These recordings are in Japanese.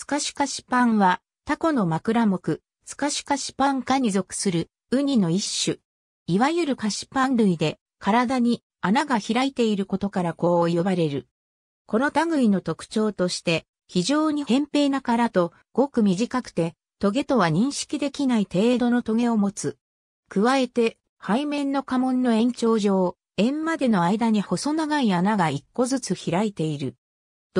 スカシカシパンは、タコの枕木、スカシカシパン科に属する、ウニの一種。いわゆるカシパン類で、体に穴が開いていることからこう呼ばれる。この類の特徴として、非常に扁平な殻と、ごく短くて、トゲとは認識できない程度のトゲを持つ。加えて、背面の家紋の延長上、円までの間に細長い穴が一個ずつ開いている。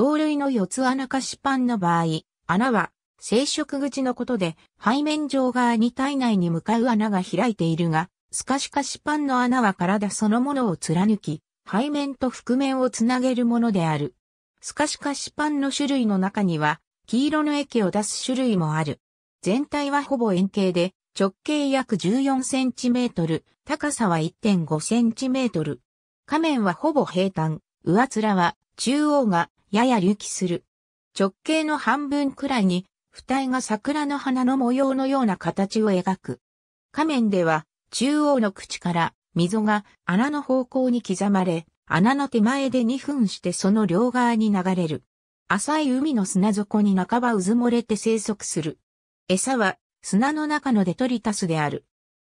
同類の四つ穴菓子パンの場合、穴は生殖口のことで背面上側に体内に向かう穴が開いているが、スカシカシパンの穴は体そのものを貫き、背面と覆面をつなげるものである。スカシカシパンの種類の中には、黄色の液を出す種類もある。全体はほぼ円形で、直径約14センチメートル、高さは1.5 c m 仮面はほぼ平坦、上面は中央がやや隆起する。直径の半分くらいに、二体が桜の花の模様のような形を描く。仮面では、中央の口から溝が穴の方向に刻まれ、穴の手前で2分してその両側に流れる。浅い海の砂底に半ば渦漏れて生息する。餌は砂の中のデトリタスである。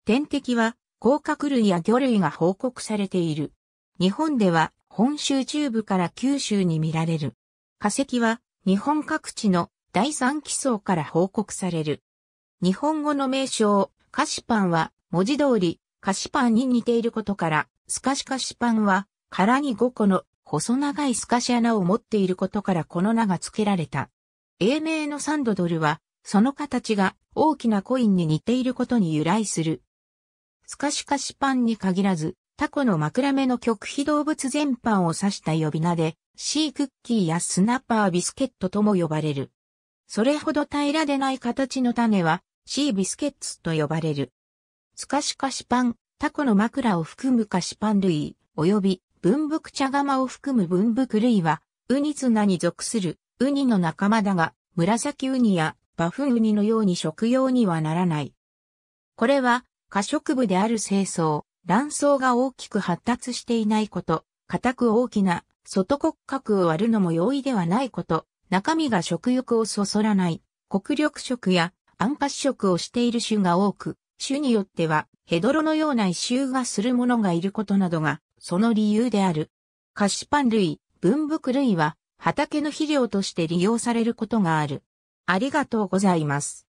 天敵は甲殻類や魚類が報告されている。日本では本州中部から九州に見られる。化石は日本各地の第三基層から報告される。日本語の名称、菓子パンは文字通り菓子パンに似ていることから、スカシカシパンは殻に5個の細長いスカシ穴を持っていることからこの名が付けられた。英名のサンドドルは、その形が大きなコインに似ていることに由来する。スカシカシパンに限らず、タコの枕目の極秘動物全般を指した呼び名で、シークッキーやスナッパービスケットとも呼ばれる。それほど平らでない形の種は、シービスケッツと呼ばれる。スカシカシパン、タコの枕を含む菓子パン類、及び文福茶釜を含む文福類は、ウニツナに属するウニの仲間だが、紫ウニやバフンウニのように食用にはならない。これは、可食部である清掃、卵巣が大きく発達していないこと、硬く大きな外骨格を割るのも容易ではないこと、中身が食欲をそそらない、国力食や安褐食をしている種が多く、種によってはヘドロのような異臭がするものがいることなどが、その理由である。菓子パン類、文福類は畑の肥料として利用されることがある。ありがとうございます。